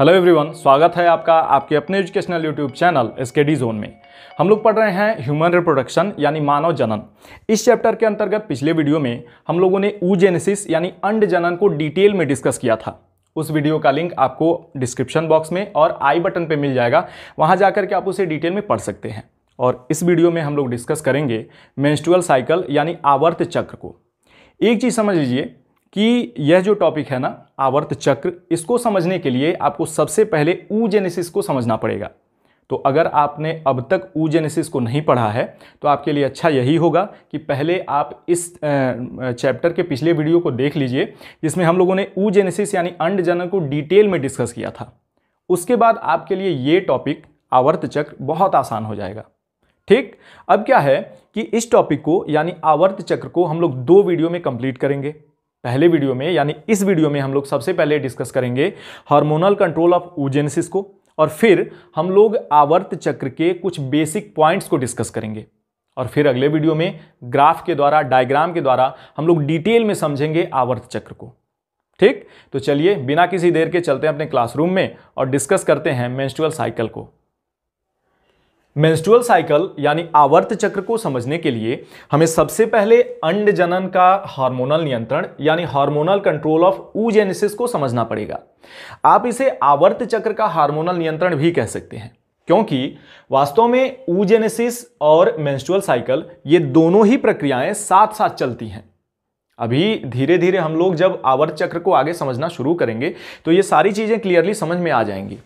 hello everyone स्वागत है आपका आपके अपने educational YouTube channel S D zone में हम लोग पढ़ रहे हैं ह्यूमन रिप्रोडक्शन यानी मानव जनन इस चैप्टर के अंतर्गत पिछले वीडियो में हम लोगों ने ऊजेनेसिस यानी अंड जनन को डिटेल में डिस्कस किया था उस वीडियो का लिंक आपको डिस्क्रिप्शन बॉक्स में और आई बटन पर मिल जाएगा वहाँ जा के आप उसे डिटेल में पढ़ सकते हैं और इस वीडियो में हम लोग डिस्कस करेंगे मेन्स्टुअल साइकिल यानी आवर्त चक्र को एक चीज़ समझ लीजिए कि यह जो टॉपिक है ना आवर्त चक्र इसको समझने के लिए आपको सबसे पहले ऊ जेनेसिस को समझना पड़ेगा तो अगर आपने अब तक ऊ जेनेसिस को नहीं पढ़ा है तो आपके लिए अच्छा यही होगा कि पहले आप इस चैप्टर के पिछले वीडियो को देख लीजिए जिसमें हम लोगों ने ऊ जेनेसिस यानी अंड जनन को डिटेल में डिस्कस किया था उसके बाद आपके लिए ये टॉपिक आवर्त चक्र बहुत आसान हो जाएगा ठीक अब क्या है कि इस टॉपिक को यानी आवर्त चक्र को हम लोग दो वीडियो में कंप्लीट करेंगे पहले वीडियो में यानी इस वीडियो में हम लोग सबसे पहले डिस्कस करेंगे हार्मोनल कंट्रोल ऑफ ओजेनेसिस को और फिर हम लोग आवर्त चक्र के कुछ बेसिक पॉइंट्स को डिस्कस करेंगे और फिर अगले वीडियो में ग्राफ के द्वारा डायग्राम के द्वारा हम लोग डिटेल में समझेंगे आवर्त चक्र को ठीक तो चलिए बिना किसी देर के चलते हैं अपने क्लासरूम में और डिस्कस करते हैं मेंस्ट्रुअल साइकिल को मेंस्ट्रुअल साइकिल यानी आवर्त चक्र को समझने के लिए हमें सबसे पहले अंड जनन का हार्मोनल नियंत्रण यानी हार्मोनल कंट्रोल ऑफ ऊजेनेसिस को समझना पड़ेगा आप इसे आवर्त चक्र का हार्मोनल नियंत्रण भी कह सकते हैं क्योंकि वास्तव में ऊजेनेसिस और मेंस्ट्रुअल साइकिल ये दोनों ही प्रक्रियाएं साथ साथ चलती हैं अभी धीरे धीरे हम लोग जब आवर्त चक्र को आगे समझना शुरू करेंगे तो ये सारी चीज़ें क्लियरली समझ में आ जाएंगी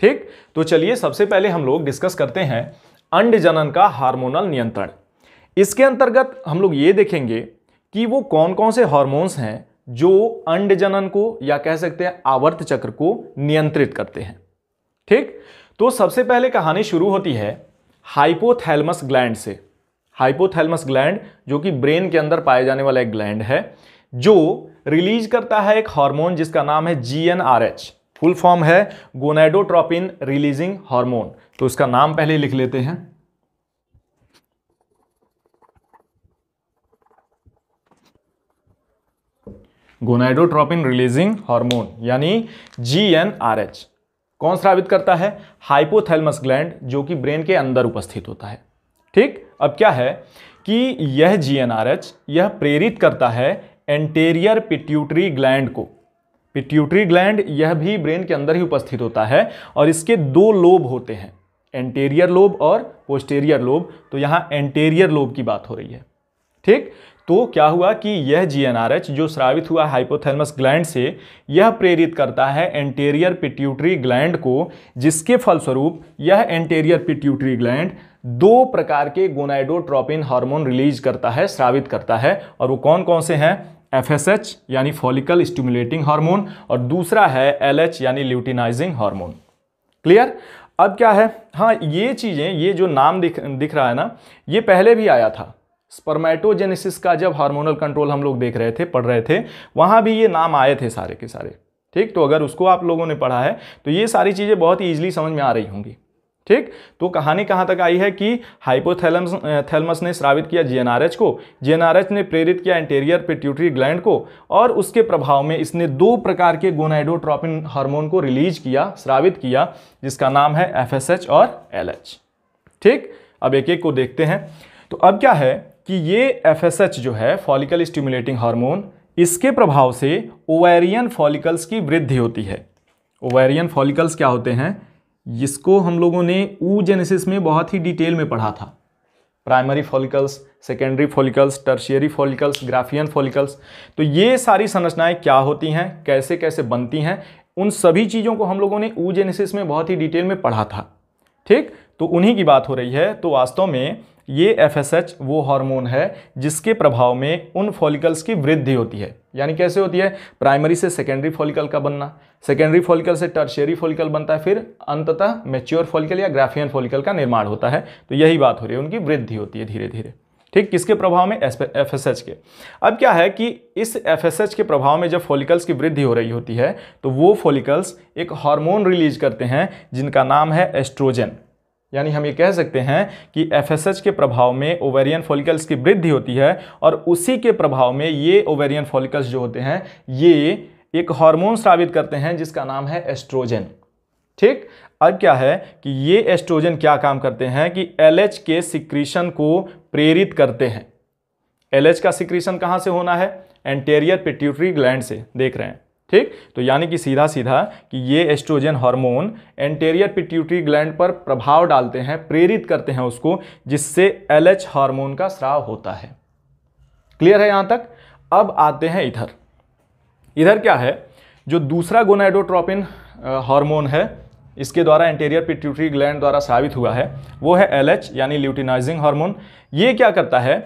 ठीक तो चलिए सबसे पहले हम लोग डिस्कस करते हैं अंड जनन का हार्मोनल नियंत्रण इसके अंतर्गत हम लोग ये देखेंगे कि वो कौन कौन से हार्मोन्स हैं जो अंड जनन को या कह सकते हैं आवर्त चक्र को नियंत्रित करते हैं ठीक तो सबसे पहले कहानी शुरू होती है हाइपोथैलमस ग्लैंड से हाइपोथैलमस ग्लैंड जो कि ब्रेन के अंदर पाए जाने वाला एक ग्लैंड है जो रिलीज करता है एक हार्मोन जिसका नाम है G N R H full form है गोनाइडोट्रॉपिन रिलीजिंग हार्मोन तो इसका नाम पहले लिख लेते हैं गोनाइडोट्रॉपिन रिलीजिंग हार्मोन यानी जीएनआरएच कौन स्रावित करता है हाइपोथैलमस ग्लैंड जो कि ब्रेन के अंदर उपस्थित होता है ठीक अब क्या है कि यह जीएनआरएच यह प्रेरित करता है एंटेरियर पिट्यूटरी ग्लैंड को पिट्यूटरी ग्लैंड यह भी ब्रेन के अंदर ही उपस्थित होता है और इसके दो लोब होते हैं एंटेरियर लोब और पोस्टेरियर लोब तो यहाँ एंटेरियर लोब की बात हो रही है ठीक तो क्या हुआ कि यह जीएनआरएच जो श्रावित हुआ हाइपोथैलेमस ग्लैंड से यह प्रेरित करता है एंटेरियर पिट्यूटरी ग्लैंड को जिसके फलस्वरूप यह एंटेरियर पिट्यूटरी ग्लैंड दो प्रकार के गोनाइडोट्रोपिन हार्मोन रिलीज करता है श्रावित करता है और वो कौन कौन से हैं एफएसएच यानी फॉलिकल स्टिमुलेटिंग हार्मोन और दूसरा है एलएच यानी ल्यूटिनाइजिंग हार्मोन क्लियर अब क्या है हाँ ये चीज़ें ये जो नाम दिख दिख रहा है ना ये पहले भी आया था स्पर्मेटोजेनेसिस का जब हार्मोनल कंट्रोल हम लोग देख रहे थे पढ़ रहे थे वहाँ भी ये नाम आए थे सारे के सारे ठीक तो अगर उसको आप लोगों ने पढ़ा है तो ये सारी चीज़ें बहुत ही ईजिली समझ में आ रही होंगी ठीक तो कहानी कहाँ तक आई है कि हाइपोथैलमस थैलमस ने श्रावित किया जीएनआरएच को जीएनआरएच ने प्रेरित किया एंटेरियर पिट्यूटरी ग्लैंड को और उसके प्रभाव में इसने दो प्रकार के गोनाइडोट्रॉपिन हार्मोन को रिलीज किया श्रावित किया जिसका नाम है एफ और एल ठीक अब एक एक को देखते हैं तो अब क्या है कि ये एफ जो है फॉलिकल स्टिमुलेटिंग हार्मोन इसके प्रभाव से ओवेरियन फॉलिकल्स की वृद्धि होती है ओवेरियन फॉलिकल्स क्या होते हैं जिसको हम लोगों ने ऊ जेनेसिस में बहुत ही डिटेल में पढ़ा था primary follicles secondary follicles tertiary follicles Graafian follicles तो ये सारी संरचनाएं क्या होती हैं कैसे कैसे बनती हैं उन सभी चीज़ों को हम लोगों ने ऊ जेनेसिस में बहुत ही डिटेल में पढ़ा था ठीक तो उन्हीं की बात हो रही है तो वास्तव में ये एफ वो हार्मोन है जिसके प्रभाव में उन फॉलिकल्स की वृद्धि होती है यानी कैसे होती है प्राइमरी से सेकेंडरी फॉलिकल का बनना सेकेंडरी फॉलिकल से टर्शियरी फॉलिकल बनता है फिर अंततः मेच्योर फॉलिकल या ग्राफियन फॉलिकल का निर्माण होता है तो यही बात हो रही है उनकी वृद्धि होती है धीरे धीरे ठीक किसके प्रभाव में एफ के अब क्या है कि इस एफ के प्रभाव में जब फॉलिकल्स की वृद्धि हो रही होती है तो वो फॉलिकल्स एक हार्मोन रिलीज करते हैं जिनका नाम है एस्ट्रोजन यानी हम ये कह सकते हैं कि एफ के प्रभाव में ओवेरियन फॉलिकल्स की वृद्धि होती है और उसी के प्रभाव में ये ओवेरियन फॉलिकल्स जो होते हैं ये एक हार्मोन स्रावित करते हैं जिसका नाम है एस्ट्रोजन ठीक अब क्या है कि ये एस्ट्रोजन क्या काम करते हैं कि एल के सिक्रीशन को प्रेरित करते हैं एल का सिक्रीशन कहाँ से होना है एंटेरियर पिट्यूटरी ग्लैंड से देख रहे हैं ठीक तो यानी कि सीधा सीधा कि ये oestrogen hormone anterior pituitary gland पर प्रभाव डालते हैं प्रेरित करते हैं उसको जिससे एलएच हार्मोन का स्राव होता है क्लियर है यहां तक अब आते हैं इधर इधर क्या है जो दूसरा गोनाइडोट्रोपिन हार्मोन है इसके द्वारा एंटेरियर पिट्यूटरी ग्लैंड द्वारा साबित हुआ है वो है एच यानी ल्यूटिनाइजिंग हार्मोन ये क्या करता है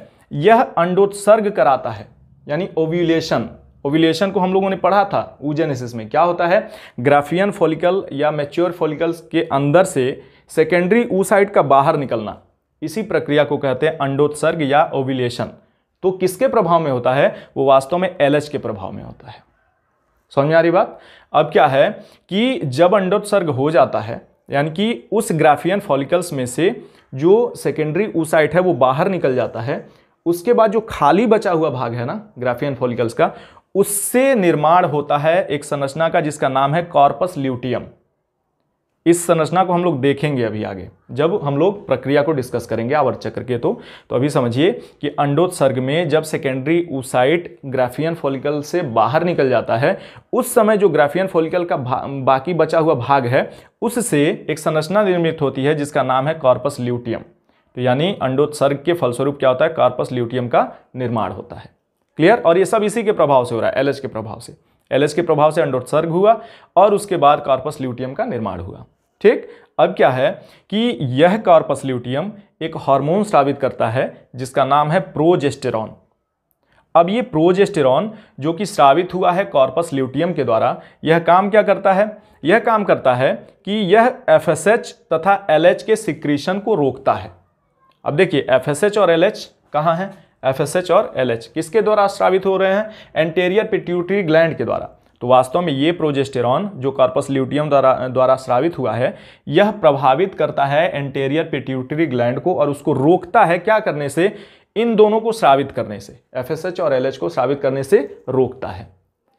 यह अंडोत्सर्ग कराता है यानी ओव्यूलेशन ओविलेशन को हम लोगों ने पढ़ा था ऊजेनेसिस में क्या होता है ग्राफियन फॉलिकल या मेच्योर फॉलिकल्स के अंदर से सेकेंडरी ऊसाइड का बाहर निकलना इसी प्रक्रिया को कहते हैं अंडोत्सर्ग या ओविलेशन तो किसके प्रभाव में होता है वो वास्तव में एल के प्रभाव में होता है समझ आ रही बात अब क्या है कि जब अंडोत्सर्ग हो जाता है यानी कि उस ग्राफियन फॉलिकल्स में से जो सेकेंडरी ऊसाइट है वो बाहर निकल जाता है उसके बाद जो खाली बचा हुआ भाग है ना ग्राफियन फॉलिकल्स का उससे निर्माण होता है एक संरचना का जिसका नाम है कॉर्पस ल्यूटियम इस संरचना को हम लोग देखेंगे अभी आगे जब हम लोग प्रक्रिया को डिस्कस करेंगे आवर्त चक्र के तो तो अभी समझिए कि अंडोत्सर्ग में जब सेकेंडरी ऊसाइट ग्राफियन फॉलिकल से बाहर निकल जाता है उस समय जो ग्राफियन फॉलिकल का बाकी बचा हुआ भाग है उससे एक संरचना निर्मित होती है जिसका नाम है कॉर्पस ल्यूटियम तो यानी अंडोत्सर्ग के फलस्वरूप क्या होता है कॉर्पस ल्यूटियम का निर्माण होता है क्लियर और ये सब इसी के प्रभाव से हो रहा है एल के प्रभाव से एल के प्रभाव से अंडोत्सर्ग हुआ और उसके बाद कार्पस ल्यूटियम का निर्माण हुआ ठीक अब क्या है कि यह कार्पस ल्यूटियम एक हार्मोन स्थापित करता है जिसका नाम है प्रोजेस्टेरॉन अब ये प्रोजेस्टेरॉन जो कि स्रावित हुआ है कॉर्पस ल्यूटियम के द्वारा यह काम क्या करता है यह काम करता है कि यह एफ तथा एल के सिक्रीशन को रोकता है अब देखिए एफ और एल एच कहाँ है एफएसएच और एलएच किसके द्वारा स्रावित हो रहे हैं एंटेरियर पिट्यूटरी ग्लैंड के द्वारा तो वास्तव में ये प्रोजेस्टेरॉन जो कार्पस ल्यूटियम द्वारा द्वारा स्रावित हुआ है यह प्रभावित करता है एंटेरियर पिट्यूटरी ग्लैंड को और उसको रोकता है क्या करने से इन दोनों को स्रावित करने से एफएसएच और एलएच को स्रावित करने से रोकता है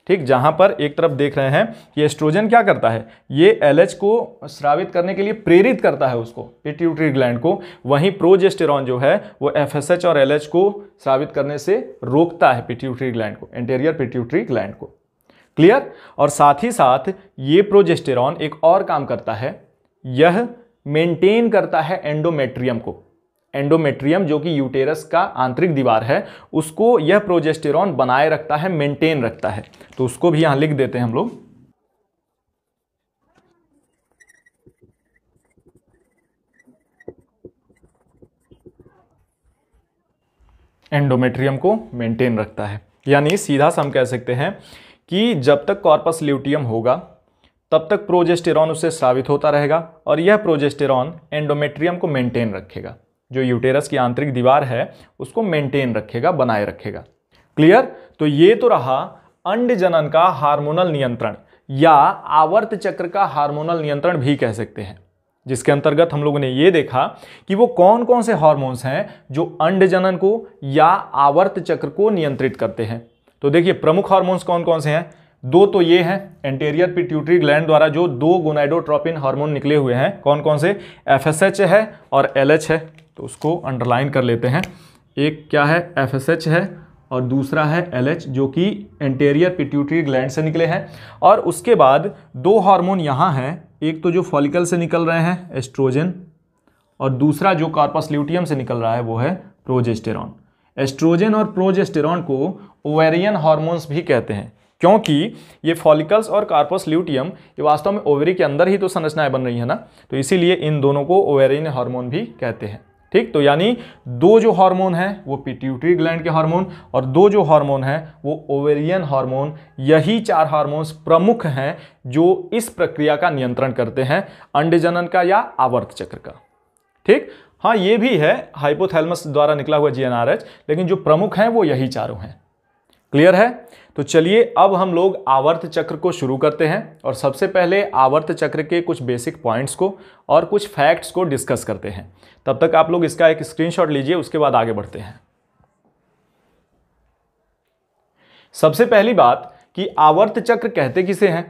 ठीक जहां पर एक तरफ देख रहे हैं कि एस्ट्रोजन क्या करता है ये एलएच को स्रावित करने के लिए प्रेरित करता है उसको पिट्यूटरी ग्लैंड को वहीं प्रोजेस्टेरॉन जो है वो एफएसएच और एलएच को स्रावित करने से रोकता है पिट्यूटरी ग्लैंड को एंटेरियर पिट्यूटरी ग्लैंड को क्लियर और साथ ही साथ ये प्रोजेस्टेरॉन एक और काम करता है यह मेंटेन करता है एंडोमेट्रियम को एंडोमेट्रियम जो कि यूटेरस का आंतरिक दीवार है उसको यह प्रोजेस्टेरॉन बनाए रखता है मेंटेन रखता है तो उसको भी यहां लिख देते हैं हम लोग एंडोमेट्रियम को मेंटेन रखता है यानी सीधा सा हम कह सकते हैं कि जब तक कॉर्पस ल्यूटियम होगा तब तक प्रोजेस्टेरॉन उससे स्रावित होता रहेगा और यह प्रोजेस्टेरॉन एंडोमेट्रियम को मेंटेन रखेगा जो यूटेरस की आंतरिक दीवार है उसको मेंटेन रखेगा बनाए रखेगा क्लियर तो ये तो रहा अंड जनन का हार्मोनल नियंत्रण या आवर्त चक्र का हार्मोनल नियंत्रण भी कह सकते हैं जिसके अंतर्गत हम लोगों ने ये देखा कि वो कौन कौन से हार्मोन्स हैं जो अंड जनन को या आवर्त चक्र को नियंत्रित करते हैं तो देखिए प्रमुख हार्मोन्स कौन कौन से हैं दो तो ये हैं एंटेरियर पिट्यूटरी ग्लैंड द्वारा जो दो गोनाइडोट्रोपिन हार्मोन निकले हुए हैं कौन कौन से एफ है और एल है तो उसको अंडरलाइन कर लेते हैं एक क्या है एफ है और दूसरा है एल जो कि एंटेरियर पिट्यूटरी ग्लैंड से निकले हैं और उसके बाद दो हार्मोन यहाँ हैं एक तो जो फॉलिकल से निकल रहे हैं एस्ट्रोजन और दूसरा जो कार्पस ल्यूटियम से निकल रहा है वो है प्रोजेस्टेरॉन एस्ट्रोजन और प्रोजेस्टेरॉन को ओवेरियन हार्मोन्स भी कहते हैं क्योंकि ये फॉलिकल्स और कार्पस ल्यूटियम ये वास्तव में ओवेरी के अंदर ही तो संरचनाएं बन रही है ना तो इसीलिए इन दोनों को ओवेरियन हार्मोन भी कहते हैं ठीक तो यानी दो जो हार्मोन है वो पिट्यूटरी ग्लैंड के हार्मोन और दो जो हार्मोन है वो ओवेरियन हार्मोन यही चार हार्मोन्स प्रमुख हैं जो इस प्रक्रिया का नियंत्रण करते हैं अंडजनन का या आवर्त चक्र का ठीक हाँ ये भी है हाइपोथैलमस द्वारा निकला हुआ जीएनआरएच लेकिन जो प्रमुख हैं वो यही चारों हैं क्लियर है तो चलिए अब हम लोग आवर्त चक्र को शुरू करते हैं और सबसे पहले आवर्त चक्र के कुछ बेसिक पॉइंट्स को और कुछ फैक्ट्स को डिस्कस करते हैं तब तक आप लोग इसका एक स्क्रीनशॉट लीजिए उसके बाद आगे बढ़ते हैं सबसे पहली बात कि आवर्त चक्र कहते किसे हैं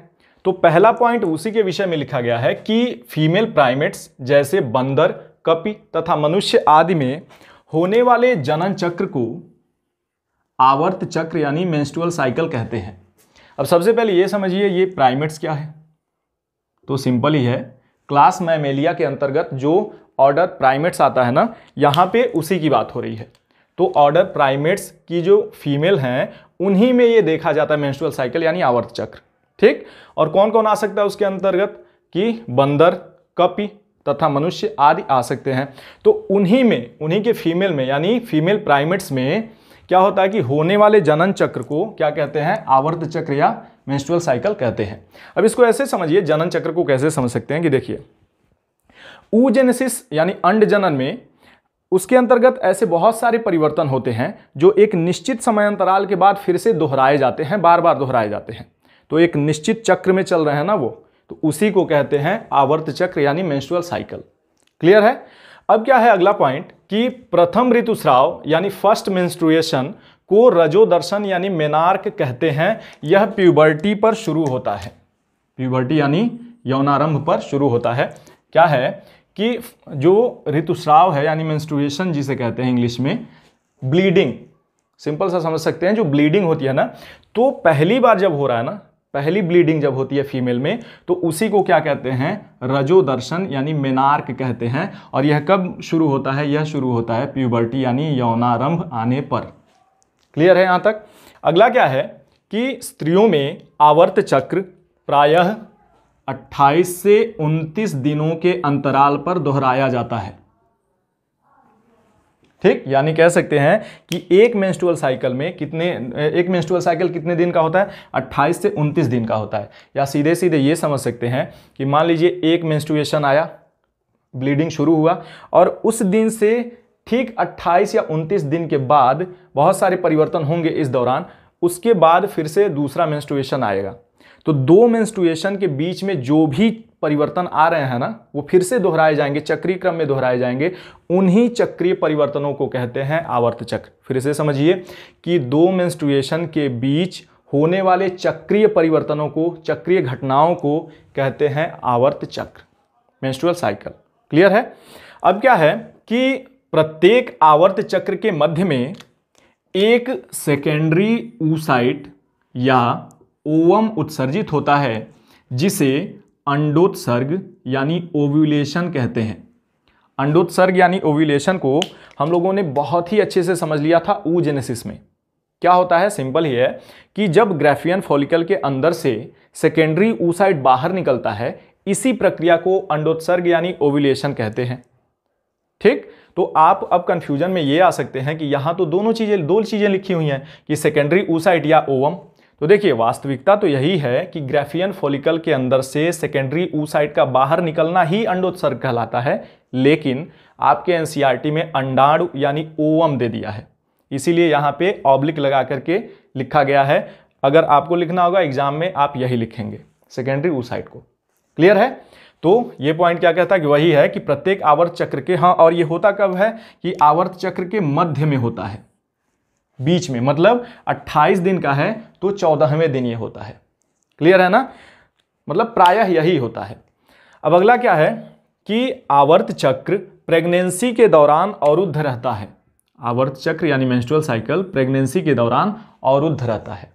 तो पहला पॉइंट उसी के विषय में लिखा गया है कि फीमेल प्राइमेट्स जैसे बंदर कपि तथा मनुष्य आदि में होने वाले जनन चक्र को आवर्त चक्र यानी मेंस्ट्रुअल साइकिल कहते हैं अब सबसे पहले ये समझिए ये प्राइमेट्स क्या है तो सिंपल ही है क्लास मैमेलिया के अंतर्गत जो ऑर्डर प्राइमेट्स आता है ना यहाँ पे उसी की बात हो रही है तो ऑर्डर प्राइमेट्स की जो फीमेल हैं उन्हीं में ये देखा जाता है मेंस्ट्रुअल साइकिल यानी आवर्त चक्र ठीक और कौन कौन आ सकता है उसके अंतर्गत कि बंदर कपि तथा मनुष्य आदि आ सकते हैं तो उन्हीं में उन्हीं के फीमेल में यानी फीमेल प्राइमेट्स में क्या होता है कि होने वाले जनन चक्र को क्या कहते हैं आवर्त चक्र या मेंस्ट्रुअल साइकिल कहते हैं अब इसको ऐसे समझिए जनन चक्र को कैसे समझ सकते हैं कि देखिए ऊजेनेसिस यानी अंड जनन में उसके अंतर्गत ऐसे बहुत सारे परिवर्तन होते हैं जो एक निश्चित समय अंतराल के बाद फिर से दोहराए जाते हैं बार बार दोहराए जाते हैं तो एक निश्चित चक्र में चल रहे हैं ना वो तो उसी को कहते हैं आवर्त चक्र यानी मेंस्ट्रुअल साइकिल क्लियर है अब क्या है अगला पॉइंट कि प्रथम ऋतुस्राव यानी फर्स्ट मेंस्ट्रुएशन को रजोदर्शन यानी मेनार्क कहते हैं यह प्यूबर्टी पर शुरू होता है प्यूबर्टी यानी यौनारंभ पर शुरू होता है क्या है कि जो ऋतुस्राव है यानी मेंस्ट्रुएशन जिसे कहते हैं इंग्लिश में ब्लीडिंग सिंपल सा समझ सकते हैं जो ब्लीडिंग होती है ना तो पहली बार जब हो रहा है ना पहली ब्लीडिंग जब होती है फीमेल में तो उसी को क्या कहते हैं रजोदर्शन यानी मेनार्क कहते हैं और यह कब शुरू होता है यह शुरू होता है प्यूबर्टी यानी यौनारंभ आने पर क्लियर है यहाँ तक अगला क्या है कि स्त्रियों में आवर्त चक्र प्रायः 28 से 29 दिनों के अंतराल पर दोहराया जाता है ठीक यानी कह सकते हैं कि एक मेंस्ट्रुअल साइकिल में कितने एक मेंस्ट्रुअल साइकिल कितने दिन का होता है 28 से 29 दिन का होता है या सीधे सीधे ये समझ सकते हैं कि मान लीजिए एक मेंस्ट्रुएशन आया ब्लीडिंग शुरू हुआ और उस दिन से ठीक 28 या 29 दिन के बाद बहुत सारे परिवर्तन होंगे इस दौरान उसके बाद फिर से दूसरा मेंस्ट्रुएशन आएगा तो दो मेंस्ट्रुएशन के बीच में जो भी परिवर्तन आ रहे हैं ना वो फिर से दोहराए जाएंगे चक्रीय क्रम में दोहराए जाएंगे उन्हीं चक्रीय परिवर्तनों को कहते हैं आवर्त चक्र फिर से समझिए कि दो मेंस्ट्रुएशन के बीच होने वाले चक्रीय परिवर्तनों को चक्रीय घटनाओं को कहते हैं आवर्त चक्र मेंस्ट्रुअल साइकिल क्लियर है अब क्या है कि प्रत्येक आवर्त चक्र के मध्य में एक सेकेंडरी ऊसाइट या ओवम उत्सर्जित होता है जिसे अंडोत्सर्ग यानी ओव्यूलेशन कहते हैं अंडोत्सर्ग यानी ओव्यूलेशन को हम लोगों ने बहुत ही अच्छे से समझ लिया था ऊजेनेसिस में क्या होता है सिंपल ही है कि जब ग्रेफियन फॉलिकल के अंदर से सेकेंडरी ऊसाइड बाहर निकलता है इसी प्रक्रिया को अंडोत्सर्ग यानी ओव्यूलेशन कहते हैं ठीक तो आप अब कंफ्यूजन में ये आ सकते हैं कि यहाँ तो दोनों चीज़ें दो चीज़ें लिखी हुई हैं कि सेकेंडरी ऊसाइट या ओवम तो देखिए वास्तविकता तो यही है कि ग्रेफियन फोलिकल के अंदर से सेकेंडरी साइड का बाहर निकलना ही अंडोत्सर्ग कहलाता है लेकिन आपके एनसीईआरटी e में अंडाणु यानी ओवम दे दिया है इसीलिए यहाँ पे ऑब्लिक लगा करके लिखा गया है अगर आपको लिखना होगा एग्जाम में आप यही लिखेंगे सेकेंडरी ऊ साइड को क्लियर है तो ये पॉइंट क्या कहता है कि वही है कि प्रत्येक आवर्त चक्र के हाँ और ये होता कब है कि आवर्त चक्र के मध्य में होता है बीच में मतलब 28 दिन का है तो चौदहवें दिन ये होता है क्लियर है ना मतलब प्रायः यही होता है अब अगला क्या है कि आवर्त चक्र प्रेगनेंसी के दौरान अवरुद्ध रहता है आवर्त चक्र यानी मेंस्ट्रुअल साइकिल प्रेगनेंसी के दौरान अवरुद्ध रहता है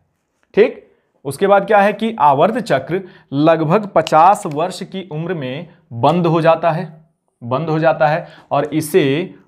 ठीक उसके बाद क्या है कि आवर्त चक्र लगभग 50 वर्ष की उम्र में बंद हो जाता है बंद हो जाता है और इसे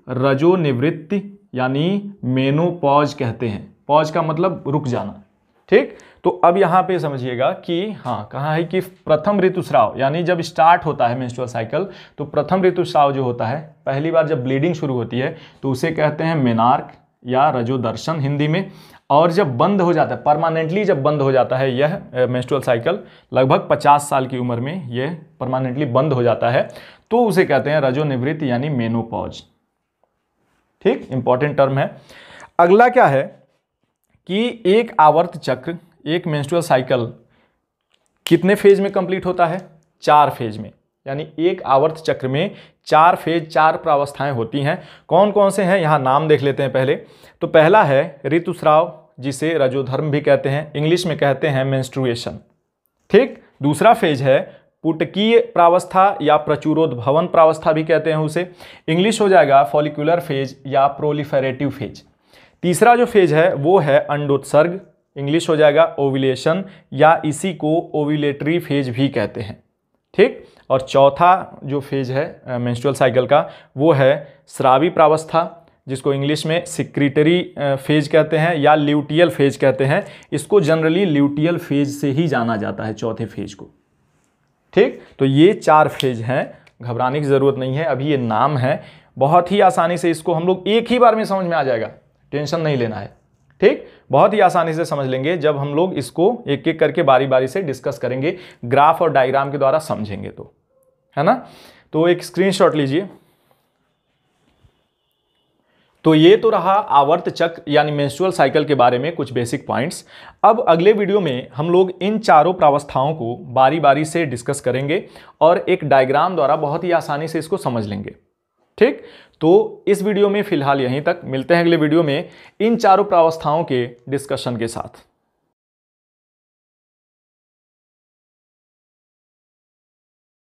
रजोनिवृत्ति यानी मेनोपॉज कहते हैं पॉज का मतलब रुक जाना ठीक तो अब यहाँ पे समझिएगा कि हाँ कहाँ है कि प्रथम ऋतुस्राव यानी जब स्टार्ट होता है मेंस्ट्रुअल साइकिल तो प्रथम ऋतुस्राव जो होता है पहली बार जब ब्लीडिंग शुरू होती है तो उसे कहते हैं मेनार्क या रजोदर्शन हिंदी में और जब बंद हो जाता है परमानेंटली जब बंद हो जाता है यह मेंस्ट्रुअल साइकिल लगभग 50 साल की उम्र में यह परमानेंटली बंद हो जाता है तो उसे कहते हैं रजोनिवृत्त यानी मेनोपॉज ठीक इंपॉर्टेंट टर्म है अगला क्या है कि एक आवर्त चक्र एक मेंस्ट्रुअल साइकिल कितने फेज में कंप्लीट होता है चार फेज में यानी एक आवर्त चक्र में चार फेज चार प्रावस्थाएं होती हैं कौन कौन से हैं यहाँ नाम देख लेते हैं पहले तो पहला है ऋतुस्राव जिसे रजोधर्म भी कहते हैं इंग्लिश में कहते हैं मेंस्ट्रुएशन ठीक दूसरा फेज है पुटकीय प्रावस्था या प्रचुरोद्भवन प्रावस्था भी कहते हैं उसे इंग्लिश हो जाएगा फॉलिकुलर फेज या प्रोलिफेरेटिव फेज तीसरा जो फेज है वो है अंडोत्सर्ग इंग्लिश हो जाएगा ओविलेशन या इसी को ओविलेटरी फेज भी कहते हैं ठीक और चौथा जो फेज है मेंस्ट्रुअल साइकिल का वो है श्रावी प्रावस्था जिसको इंग्लिश में सिक्रिटरी फेज कहते हैं या ल्यूटियल फेज कहते हैं इसको जनरली ल्यूटियल फेज से ही जाना जाता है चौथे फेज को ठीक तो ये चार फेज हैं घबराने की ज़रूरत नहीं है अभी ये नाम है बहुत ही आसानी से इसको हम लोग एक ही बार में समझ में आ जाएगा टेंशन नहीं लेना है ठीक बहुत ही आसानी से समझ लेंगे जब हम लोग इसको एक एक करके बारी बारी से डिस्कस करेंगे ग्राफ और डायग्राम के द्वारा समझेंगे तो है ना तो एक स्क्रीनशॉट लीजिए तो ये तो रहा आवर्त चक्र यानी मेंस्ट्रुअल साइकिल के बारे में कुछ बेसिक पॉइंट्स अब अगले वीडियो में हम लोग इन चारों प्रावस्थाओं को बारी बारी से डिस्कस करेंगे और एक डायग्राम द्वारा बहुत ही आसानी से इसको समझ लेंगे ठीक तो इस वीडियो में फिलहाल यहीं तक मिलते हैं अगले वीडियो में इन चारों प्रावस्थाओं के डिस्कशन के साथ